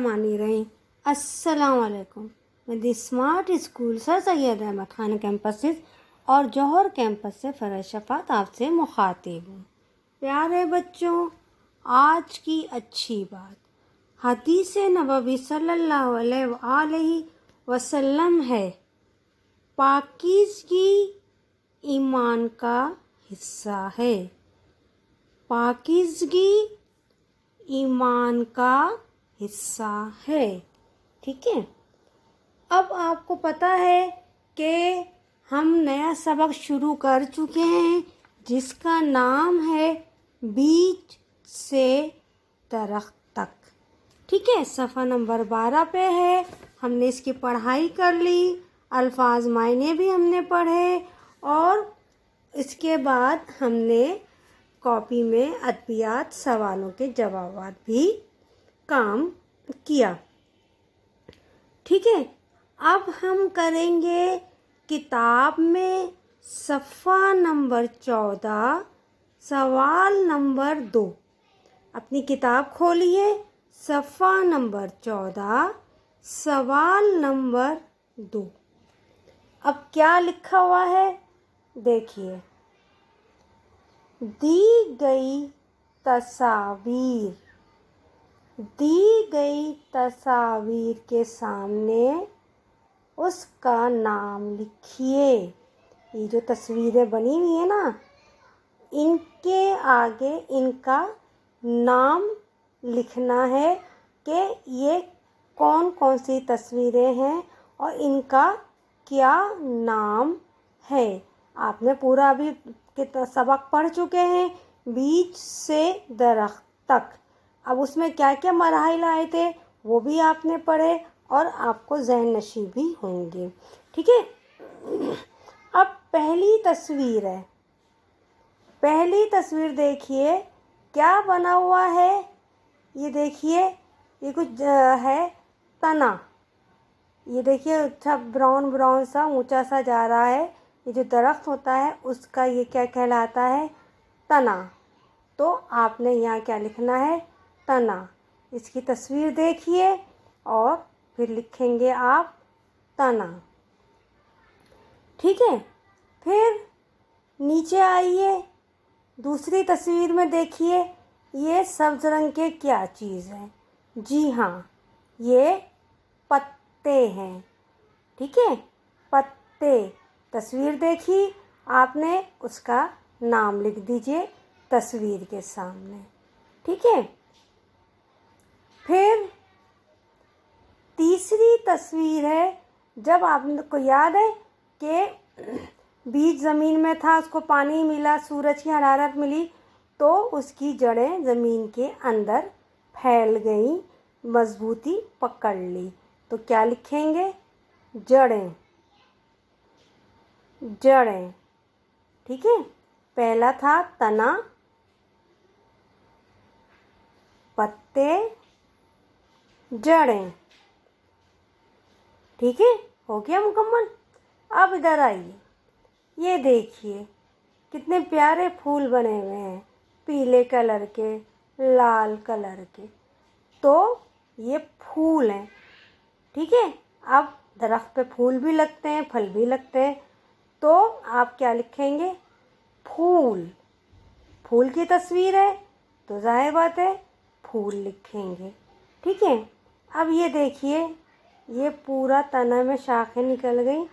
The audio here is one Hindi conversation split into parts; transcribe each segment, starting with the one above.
मानी रही असलकुम मैं the smart school sir Syed Ahmad Khan campus और जौहर कैंपस से फ़रज शफात आपसे मुखातिब हूँ प्यारे बच्चों आज की अच्छी बात हदीस नबी सल्ला वसल्लम है पाकिजगी ईमान का हिस्सा है पाकिजगी ईमान का हिस्सा है ठीक है अब आपको पता है कि हम नया सबक शुरू कर चुके हैं जिसका नाम है बीच से दरख्त तक ठीक है सफ़ा नंबर बारह पे है हमने इसकी पढ़ाई कर ली अल्फाज मायने भी हमने पढ़े और इसके बाद हमने कॉपी में अद्वियात सवालों के जवाब भी काम किया ठीक है अब हम करेंगे किताब में सफ़ा नंबर चौदह सवाल नंबर दो अपनी किताब खोलिए सफ़ा नंबर चौदह सवाल नंबर दो अब क्या लिखा हुआ है देखिए दी गई तस्वीर दी गई तस्वीर के सामने उसका नाम लिखिए ये जो तस्वीरें बनी हुई है ना इनके आगे इनका नाम लिखना है कि ये कौन कौन सी तस्वीरें हैं और इनका क्या नाम है आपने पूरा अभी कितना सबक पढ़ चुके हैं बीच से दरख्त तक अब उसमें क्या क्या मराहल आए थे वो भी आपने पढ़े और आपको जहन नशी भी होंगे ठीक है अब पहली तस्वीर है पहली तस्वीर देखिए क्या बना हुआ है ये देखिए ये कुछ है तना ये देखिए अच्छा ब्राउन ब्राउन सा ऊंचा सा जा रहा है ये जो दरख्त होता है उसका ये क्या कहलाता है तना तो आपने यहाँ क्या लिखना है तना इसकी तस्वीर देखिए और फिर लिखेंगे आप तना ठीक है फिर नीचे आइए दूसरी तस्वीर में देखिए ये सब्ज रंग के क्या चीज़ है जी हाँ ये पत्ते हैं ठीक है पत्ते तस्वीर देखी आपने उसका नाम लिख दीजिए तस्वीर के सामने ठीक है फिर तीसरी तस्वीर है जब आपको याद है कि बीज ज़मीन में था उसको पानी मिला सूरज की हरारत मिली तो उसकी जड़ें ज़मीन के अंदर फैल गई मजबूती पकड़ ली तो क्या लिखेंगे जड़ें जड़ें ठीक है पहला था तना पत्ते जड़ें ठीक है हो गया मुकम्मल अब इधर आइए ये देखिए कितने प्यारे फूल बने हुए हैं पीले कलर के लाल कलर के तो ये फूल हैं ठीक है अब दरख्त पे फूल भी लगते हैं फल भी लगते हैं तो आप क्या लिखेंगे फूल फूल की तस्वीर है तो जाहिर बात है फूल लिखेंगे ठीक है अब ये देखिए ये पूरा तना में शाखें निकल गई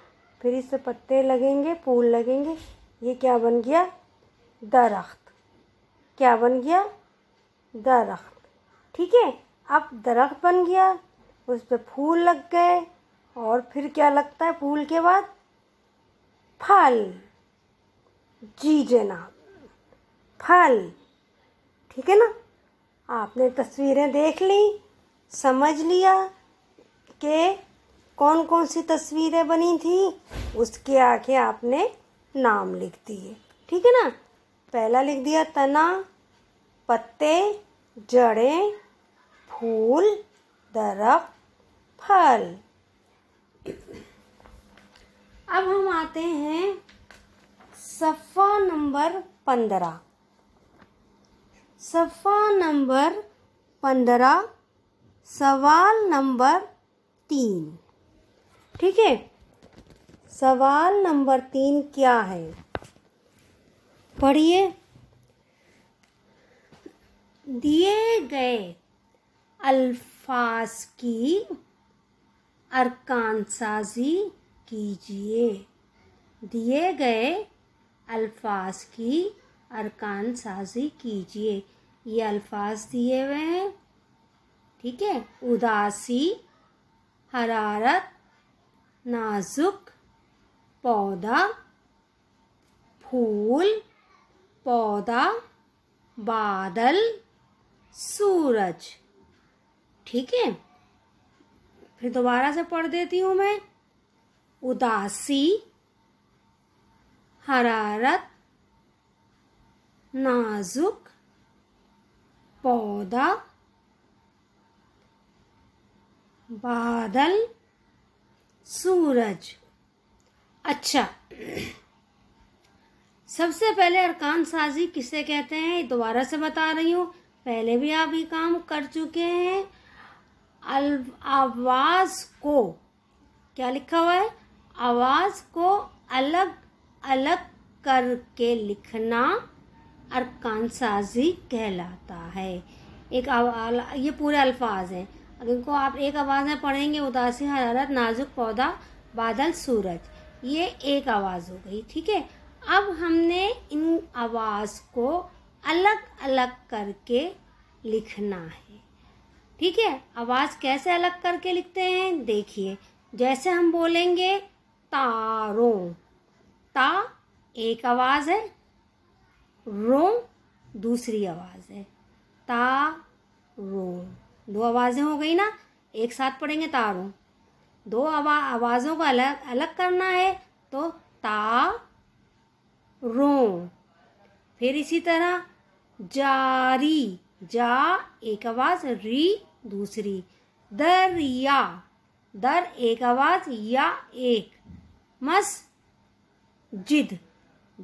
फिर इससे पत्ते लगेंगे फूल लगेंगे ये क्या बन गया दरख्त क्या बन गया दरख्त ठीक है अब दरख्त बन गया उस पर फूल लग गए और फिर क्या लगता है फूल के बाद फल जी जना फल ठीक है ना आपने तस्वीरें देख ली समझ लिया कि कौन कौन सी तस्वीरें बनी थी उसके आके आपने नाम लिख दिए ठीक है ना पहला लिख दिया तना पत्ते जड़ें फूल दरख फल अब हम आते हैं सफ़ा नंबर पंद्रह सफ़ा नंबर पंद्रह सवाल नंबर तीन ठीक है सवाल नंबर तीन क्या है पढ़िए दिए गए अल्फाज की अरकान साजी कीजिए दिए गए अल्फाज की अरकान साजी कीजिए ये अल्फाज दिए हुए हैं ठीक है उदासी हरारत नाजुक पौधा फूल पौधा बादल सूरज ठीक है फिर दोबारा से पढ़ देती हूँ मैं उदासी हरारत नाजुक पौधा बादल सूरज अच्छा सबसे पहले अरकान साजी किसे कहते हैं दोबारा से बता रही हूँ पहले भी आप ये काम कर चुके हैं आवाज़ को क्या लिखा हुआ है आवाज़ को अलग अलग करके लिखना अरकान साजी कहलाता है एक ये पूरे अल्फाज हैं अगर इनको आप एक आवाज़ में पढ़ेंगे उदासी हरारत नाजुक पौधा बादल सूरज ये एक आवाज़ हो गई ठीक है अब हमने इन आवाज़ को अलग अलग करके लिखना है ठीक है आवाज़ कैसे अलग करके लिखते हैं देखिए जैसे हम बोलेंगे तारों ता एक आवाज़ है रो दूसरी आवाज़ है ता रो दो आवाज़ें हो गई ना एक साथ पढ़ेंगे तारों दो आवा आवाज़ों को अलग अलग करना है तो ता रो फिर इसी तरह जारी जा एक आवाज़ री दूसरी दर या दर एक आवाज़ या एक मस जिद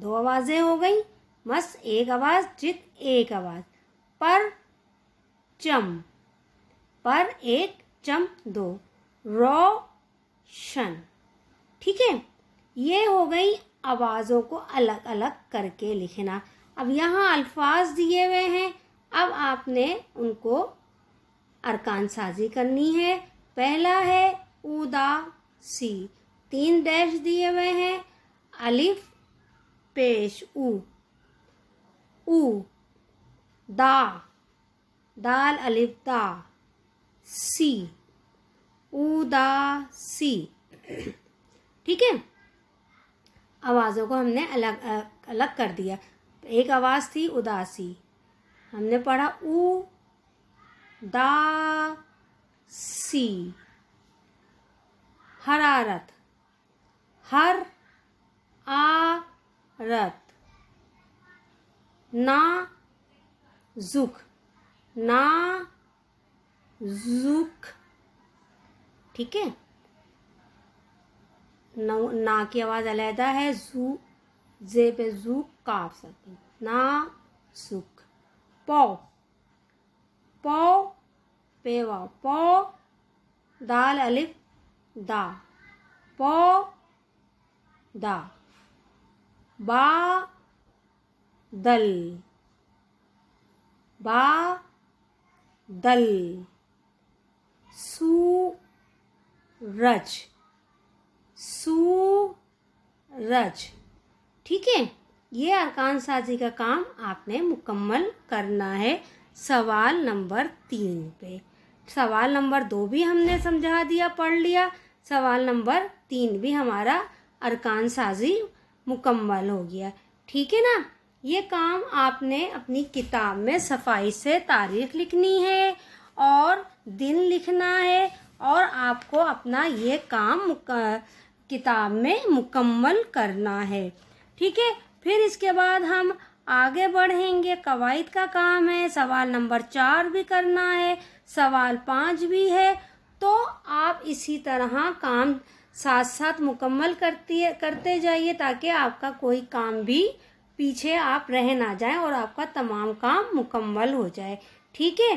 दो आवाज़ें हो गई मस एक आवाज़ जिद एक आवाज़ पर चम पर एक चम दो रोशन ठीक है ये हो गई आवाज़ों को अलग अलग करके लिखना अब यहाँ अल्फाज दिए हुए हैं अब आपने उनको अरकान साजी करनी है पहला है उदा सी तीन डैश दिए हुए हैं अलिफ पेश उ उ दा दाल अलिफ दा सी उदासी ठीक है आवाज़ों को हमने अलग अलग कर दिया एक आवाज़ थी उदासी हमने पढ़ा उ दा सी हरारत हर आ रत ना जुख ना जुक ठीक है ना की आवाज़ अलहदा है जू जे पे जूक काफ सकते ना सुख पौ पौ पे वाव पौ दाल अलिफ दा पौ दा बा दल बा दल सूरज सूरज ठीक है ये अरकान साजी का काम आपने मुकम्मल करना है सवाल नंबर तीन पे सवाल नंबर दो भी हमने समझा दिया पढ़ लिया सवाल नंबर तीन भी हमारा अरकान साजी मुकम्मल हो गया ठीक है ना ये काम आपने अपनी किताब में सफाई से तारीख लिखनी है और दिन लिखना है और आपको अपना ये काम किताब में मुकम्मल करना है ठीक है फिर इसके बाद हम आगे बढ़ेंगे कवायद का काम है सवाल नंबर चार भी करना है सवाल पाँच भी है तो आप इसी तरह काम साथ साथ मुकम्मल करती करते जाइए ताकि आपका कोई काम भी पीछे आप रह ना जाए और आपका तमाम काम मुकम्मल हो जाए ठीक है